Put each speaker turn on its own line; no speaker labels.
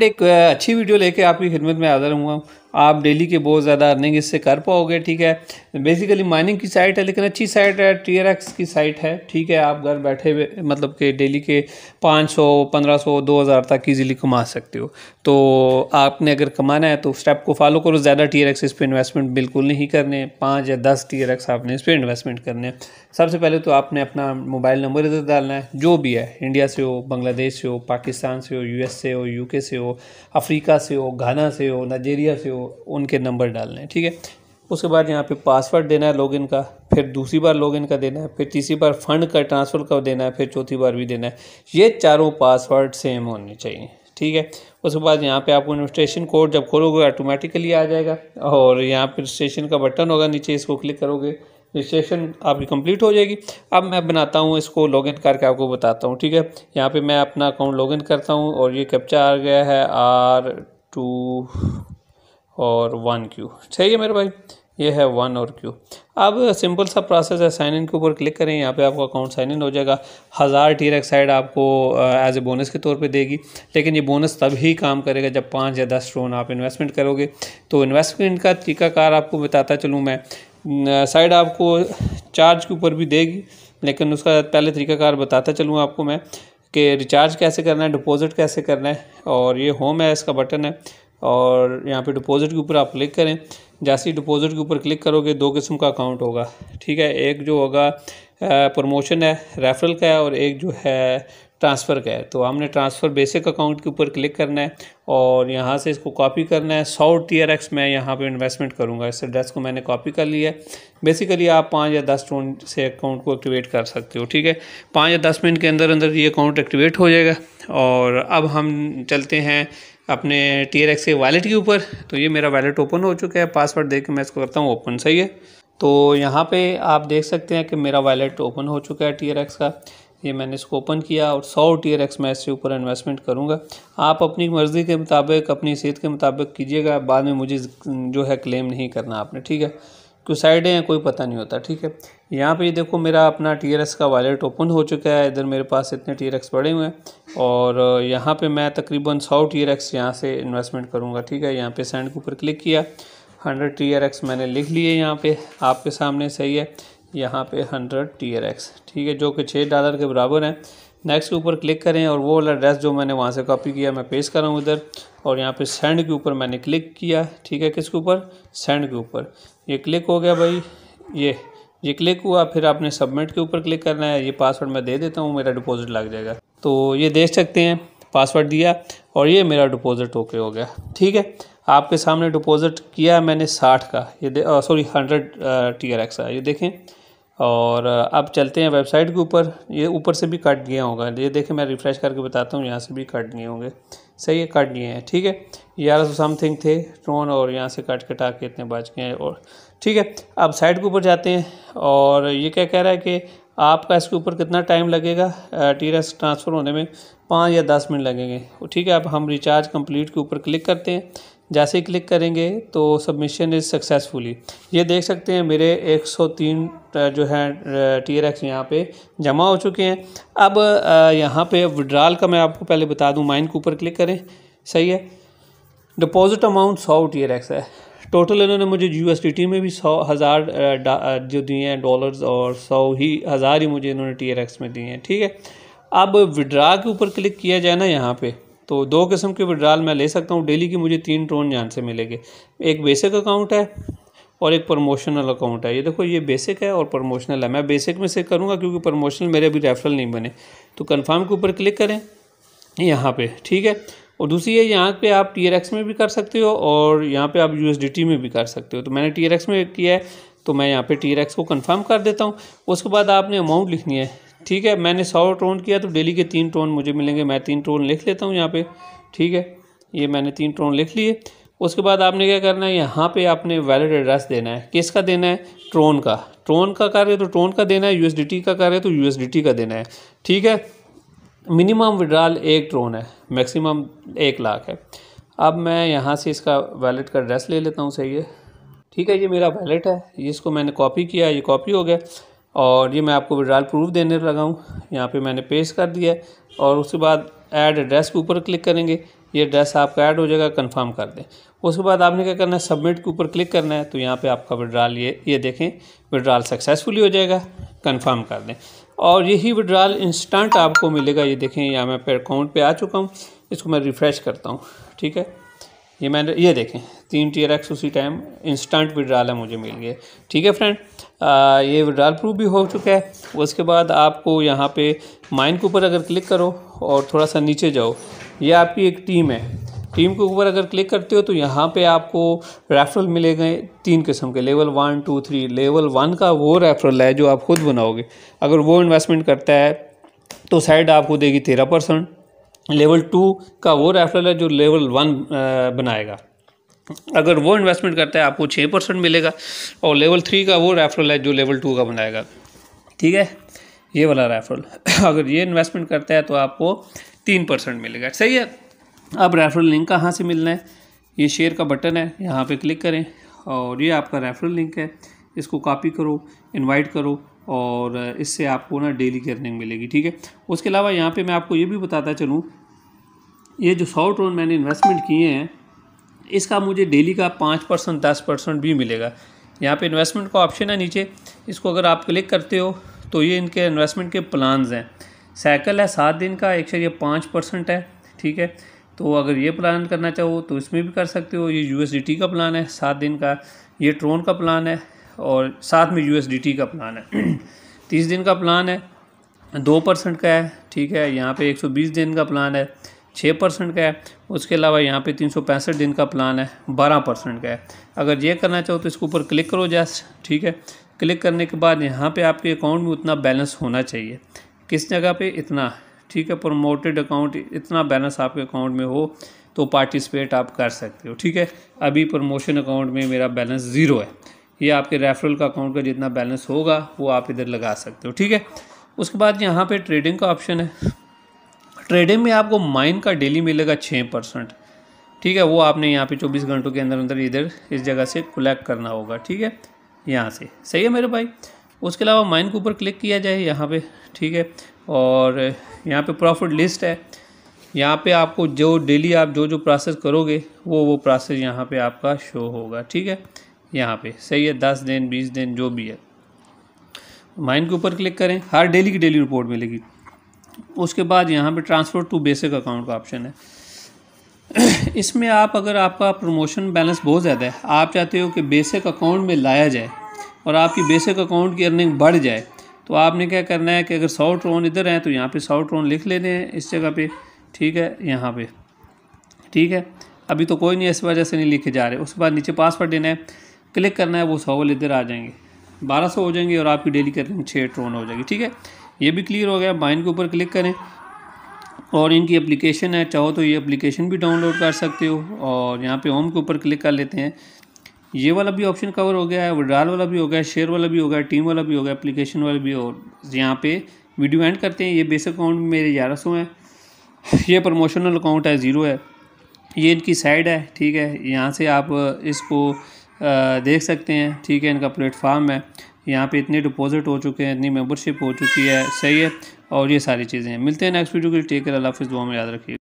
अपने एक अच्छी वीडियो लेके आपकी खिदमत में हाजिर हुआ हूँ आप डेली के बहुत ज़्यादा अर्निंग इससे कर पाओगे ठीक है बेसिकली माइनिंग की साइट है लेकिन अच्छी साइट है टी की साइट है ठीक है आप घर बैठे मतलब के डेली के 500 1500 2000 तक ईजीली कमा सकते हो तो आपने अगर कमाना है तो स्टेप को फॉलो करो ज़्यादा टी इस पर इन्वेस्टमेंट बिल्कुल नहीं करने पाँच या दस टी आपने इस पर इन्वेस्टमेंट करने सबसे पहले तो आपने अपना मोबाइल नंबर इधर डालना है जो भी है इंडिया से हो बांग्लादेश से हो पाकिस्तान से हो यू से हो यूके से हो अफ्रीका से हो घाना से हो नाइजेरिया से हो उनके नंबर डालने हैं ठीक है उसके बाद यहाँ पे पासवर्ड देना है लॉगिन का फिर दूसरी बार लॉगिन का देना है फिर तीसरी बार फंड का ट्रांसफ़र का देना है फिर चौथी बार भी देना है ये चारों पासवर्ड सेम होने चाहिए ठीक है उसके बाद यहाँ पे आपको रजिस्ट्रेशन कोड जब खोलोगे ऑटोमेटिकली आ जाएगा और यहाँ पर रजिस्ट्रेशन का बटन होगा नीचे इसको क्लिक करोगे रजिस्ट्रेशन आपकी कंप्लीट हो जाएगी अब मैं बनाता हूँ इसको लॉगिन करके आपको बताता हूँ ठीक है यहाँ पे मैं अपना अकाउंट लॉगिन करता हूँ और ये कैप्चा आ गया है आर टू और वन क्यू सही है मेरे भाई ये है वन और क्यू अब सिंपल सा प्रोसेस है साइन इन के ऊपर क्लिक करें यहाँ पे आपका अकाउंट साइन इन हो जाएगा हज़ार टी रेक साइड आपको एज ए बोनस के तौर पे देगी लेकिन ये बोनस तभी काम करेगा जब पाँच या दस ट्रोन आप इन्वेस्टमेंट करोगे तो इन्वेस्टमेंट का तरीकाकार आपको बताता चलूँ मैं साइड आपको चार्ज के ऊपर भी देगी लेकिन उसका पहले तरीकाकार बताता चलूँ आपको मैं कि रिचार्ज कैसे करना है डिपॉज़िट कैसे करना है और ये होम है इसका बटन है और यहाँ पे डिपॉज़िट के ऊपर आप क्लिक करें जैसे ही डिपॉज़िट के ऊपर क्लिक करोगे दो किस्म का अकाउंट होगा ठीक है एक जो होगा प्रमोशन है रेफरल का है और एक जो है ट्रांसफ़र का है तो हमने ट्रांसफ़र बेसिक अकाउंट के ऊपर क्लिक करना है और यहाँ से इसको कॉपी करना है सौ टी आर एक्स मैं यहाँ पे इन्वेस्टमेंट करूँगा इस एड्रेस को मैंने कॉपी कर लिया है बेसिकली आप पाँच या दस मिनट से अकाउंट को एक्टिवेट कर सकते हो ठीक है पाँच या दस मिनट के अंदर अंदर ये अकाउंट एक्टिवेट हो जाएगा और अब हम चलते हैं अपने टी आर एक्स के वैलेट के ऊपर तो ये मेरा वैलेट ओपन हो चुका है पासवर्ड दे के मैं इसको करता हूँ ओपन सही है तो यहाँ पे आप देख सकते हैं कि मेरा वैलेट ओपन हो चुका है टी आर एक्स का ये मैंने इसको ओपन किया और सौ टी आर एक्स मैं इसके ऊपर इन्वेस्टमेंट करूँगा आप अपनी मर्ज़ी के मुताबिक अपनी सेहत के मुताबिक कीजिएगा बाद में मुझे जो है क्लेम नहीं करना आपने ठीक है कोई साइड हैं या कोई पता नहीं होता ठीक है यहाँ पे देखो मेरा अपना टी का वॉलेट ओपन हो चुका है इधर मेरे पास इतने टी पड़े हुए हैं और यहाँ पे मैं तकरीबन सौ टी आर एक्स यहाँ से इन्वेस्टमेंट करूँगा ठीक है यहाँ पे सेंड के ऊपर क्लिक किया हंड्रेड टी आर एक्स मैंने लिख लिए यहाँ पे आपके सामने सही है यहाँ पे हंड्रेड टी आर एक्स ठीक है जो कि छः डॉलर के बराबर हैं नेक्स्ट के ऊपर क्लिक करें और वो वाला एड्रेस जो मैंने वहाँ से कॉपी किया मैं पेश कर रहा हूँ इधर और यहाँ पे सेंड के ऊपर मैंने क्लिक किया ठीक है किसके ऊपर सेंड के ऊपर ये क्लिक हो गया भाई ये ये क्लिक हुआ फिर आपने सबमिट के ऊपर क्लिक करना है ये पासवर्ड मैं दे देता हूँ मेरा डिपॉजिट लग जाएगा तो ये देख सकते हैं पासवर्ड दिया और ये मेरा डिपॉजिट ओके हो गया ठीक है आपके सामने डिपॉजिट किया मैंने साठ का ये sorry hundred T R X का ये देखें और अब चलते हैं वेबसाइट के ऊपर ये ऊपर से भी कट गया होगा ये देखें मैं रिफ़्रेश करके बताता हूँ यहाँ से भी कट गए होंगे सही है कट गए हैं ठीक है ग्यारह सौ समथिंग थे ट्रोन और यहाँ से कट कटा के इतने बच गए और ठीक है अब साइट के ऊपर जाते हैं और ये क्या कह रहा है कि आपका इसके ऊपर कितना टाइम लगेगा टी ट्रांसफ़र होने में पाँच या दस मिनट लगेंगे ठीक है अब हम रिचार्ज कंप्लीट के ऊपर क्लिक करते हैं जैसे ही क्लिक करेंगे तो सबमिशन इज़ सक्सेसफुली ये देख सकते हैं मेरे 103 जो है टी आर एक्स यहाँ पर जमा हो चुके हैं अब यहाँ पे विड्राल का मैं आपको पहले बता दूँ माइन के ऊपर क्लिक करें सही है डिपॉजिट अमाउंट सौ टी आर एक्स है टोटल इन्होंने मुझे यू एस डी टी में भी सौ हज़ार जो दिए हैं डॉलर्स और सौ ही हज़ार ही मुझे इन्होंने टी आर एक्स में दिए हैं ठीक है अब विड्रा के ऊपर क्लिक किया जाए ना यहाँ पर तो दो किस्म के विड्राल मैं ले सकता हूँ डेली की मुझे तीन ट्रोन यहाँ से मिलेंगे एक बेसिक अकाउंट है और एक प्रमोशनल अकाउंट है ये देखो ये बेसिक है और प्रमोशनल है मैं बेसिक में से करूँगा क्योंकि प्रमोशनल मेरे अभी रेफरल नहीं बने तो कन्फर्म के ऊपर क्लिक करें यहाँ पर ठीक है और दूसरी है यहाँ पे आप टी में भी कर सकते हो और यहाँ पे आप यू में भी कर सकते हो तो मैंने टी में किया है तो मैं यहाँ पे टी को कंफर्म कर देता हूँ उसके बाद आपने अमाउंट लिखनी है ठीक है मैंने सौ टोन किया तो डेली के तीन टोन मुझे मिलेंगे मैं तीन टोन लिख लेता हूँ यहाँ पे ठीक है ये मैंने तीन टोन लिख लिए उसके बाद आपने क्या करना है यहाँ पे आपने वैलिड एड्रेस देना है किसका देना है ट्रोन का ट्रोन का कर रहे तो ट्रोन का देना है यू का कर रहे तो यू का देना है ठीक है मिनिमम विड्राल एक ट्रोन है मैक्सिमम एक लाख है अब मैं यहाँ से इसका वैलेट का एड्रेस ले लेता हूँ सही है ठीक है ये मेरा वैलेट है इसको मैंने कॉपी किया ये कॉपी हो गया और ये मैं आपको विड्राल प्रूफ देने लगा हूँ यहाँ पे मैंने पेश कर दिया और उसके बाद ऐड एड्रेस के ऊपर क्लिक करेंगे ये एड्रेस आपका ऐड हो जाएगा कंफर्म कर दें उसके बाद आपने क्या करना है सबमिट के ऊपर क्लिक करना है तो यहाँ पे आपका विड्राल ये ये देखें विड्राल सक्सेसफुली हो जाएगा कन्फर्म कर दें और यही विड्राल इंस्टेंट आपको मिलेगा ये देखें यहाँ मैं अकाउंट पर आ चुका हूँ इसको मैं रिफ़्रेश करता हूँ ठीक है ये मैंने ये देखें तीन टी आर एक्स उसी टाइम इंस्टेंट विड्राल है मुझे मिल गया ठीक है फ्रेंड ये विड्राल प्रूफ भी हो चुका है उसके बाद आपको यहाँ पे माइन के ऊपर अगर क्लिक करो और थोड़ा सा नीचे जाओ ये आपकी एक टीम है टीम के ऊपर अगर क्लिक करते हो तो यहाँ पे आपको रेफरल मिले गए तीन किस्म के level one two three level one का वो रेफरल है जो आप खुद बनाओगे अगर वो इन्वेस्टमेंट करता है तो साइड आपको देगी तेरह परसेंट लेवल टू का वो रेफरल है जो लेवल वन बनाएगा अगर वो इन्वेस्टमेंट करता है आपको छः परसेंट मिलेगा और लेवल थ्री का वो रेफरल है जो लेवल टू का बनाएगा ठीक है ये वाला रेफरल अगर ये इन्वेस्टमेंट करता है तो आपको तीन परसेंट मिलेगा सही है अब रेफरल लिंक कहाँ से मिलना है ये शेयर का बटन है यहाँ पे क्लिक करें और ये आपका रेफरल लिंक है इसको कॉपी करो इन्वाइट करो और इससे आपको ना डेली की अर्निंग मिलेगी ठीक है उसके अलावा यहाँ पे मैं आपको ये भी बताता चलूँ ये जो सौ ट्रोन मैंने इन्वेस्टमेंट किए हैं इसका मुझे डेली का पाँच परसेंट दस परसेंट भी मिलेगा यहाँ पे इन्वेस्टमेंट का ऑप्शन है नीचे इसको अगर आप क्लिक करते हो तो ये इनके इन्वेस्टमेंट के प्लान्स हैं साइकिल है सात दिन का एक ये पाँच परसेंट है ठीक है तो अगर ये प्लान करना चाहो तो इसमें भी कर सकते हो ये यू का प्लान है सात दिन का ये ट्रोन का प्लान है और साथ में यू का प्लान है तीस दिन का प्लान है दो परसेंट का है ठीक है यहाँ पे बीस दिन का प्लान है छः परसेंट का है उसके अलावा यहाँ पे तीन सौ पैंसठ दिन का प्लान है बारह परसेंट का है अगर ये करना चाहो तो इसके ऊपर क्लिक करो जस्ट ठीक है क्लिक करने के बाद यहाँ पे आपके अकाउंट में उतना बैलेंस होना चाहिए किस जगह पे इतना ठीक है प्रमोटेड अकाउंट इतना बैलेंस आपके अकाउंट में हो तो पार्टिसिपेट आप कर सकते हो ठीक है अभी प्रमोशन अकाउंट में मेरा बैलेंस ज़ीरो है ये आपके रेफरल का अकाउंट का जितना बैलेंस होगा वो आप इधर लगा सकते हो ठीक है उसके बाद यहाँ पे ट्रेडिंग का ऑप्शन है ट्रेडिंग में आपको माइन का डेली मिलेगा छः परसेंट ठीक है वो आपने यहाँ पे चौबीस घंटों के अंदर अंदर इधर इस जगह से कलेक्ट करना होगा ठीक है यहाँ से सही है मेरे भाई उसके अलावा माइन के ऊपर क्लिक किया जाए यहाँ पे ठीक है और यहाँ पे प्रॉफिट लिस्ट है यहाँ पे आपको जो डेली आप जो जो प्रोसेस करोगे वो वो प्रोसेस यहाँ पे आपका शो होगा ठीक है यहाँ पे सही है दस दिन बीस दिन जो भी है माइन के ऊपर क्लिक करें हर डेली की डेली रिपोर्ट मिलेगी उसके बाद यहाँ पे ट्रांसफ़र टू बेसिक अकाउंट का ऑप्शन है इसमें आप अगर आपका प्रमोशन बैलेंस बहुत ज़्यादा है आप चाहते हो कि बेसिक अकाउंट में लाया जाए और आपकी बेसिक अकाउंट की अर्निंग बढ़ जाए तो आपने क्या करना है कि अगर सौ ट्रोन इधर हैं तो यहाँ पे सौ ट्रोन लिख लेने हैं इस जगह पे ठीक है यहाँ पे ठीक है अभी तो कोई नहीं इस वजह से नहीं लिखे जा रहे उसके बाद नीचे पासवर्ड देना है क्लिक करना है वो सौ वाले इधर आ जाएंगे बारह सौ हो जाएंगे और आपकी डेली अर्निंग छः ट्रोन हो जाएगी ठीक है ये भी क्लियर हो गया बाइन के ऊपर क्लिक करें और इनकी एप्लीकेशन है चाहो तो ये एप्लीकेशन भी डाउनलोड कर सकते हो और यहाँ पे होम के ऊपर क्लिक कर लेते हैं ये वाला भी ऑप्शन कवर हो गया है विड्राल वाला भी हो गया शेयर वाला भी हो गया टीम वाला भी हो गया एप्लीकेशन वाला भी और यहाँ पे वीडियो एंड करते हैं ये बेसिक अकाउंट मेरे ग्यारह सौ हैं ये प्रमोशनल अकाउंट है ज़ीरो है ये इनकी साइड है ठीक है यहाँ से आप इसको देख सकते हैं ठीक है इनका प्लेटफार्म है यहाँ पे इतने डिपॉजिट हो चुके हैं इतनी मेंबरशिप हो चुकी है सही है और ये सारी चीज़ें हैं मिलते हैं नेक्स्ट वीडियो के लिए टेक कर अल्लाह हाफ़ दुआ में याद रखिए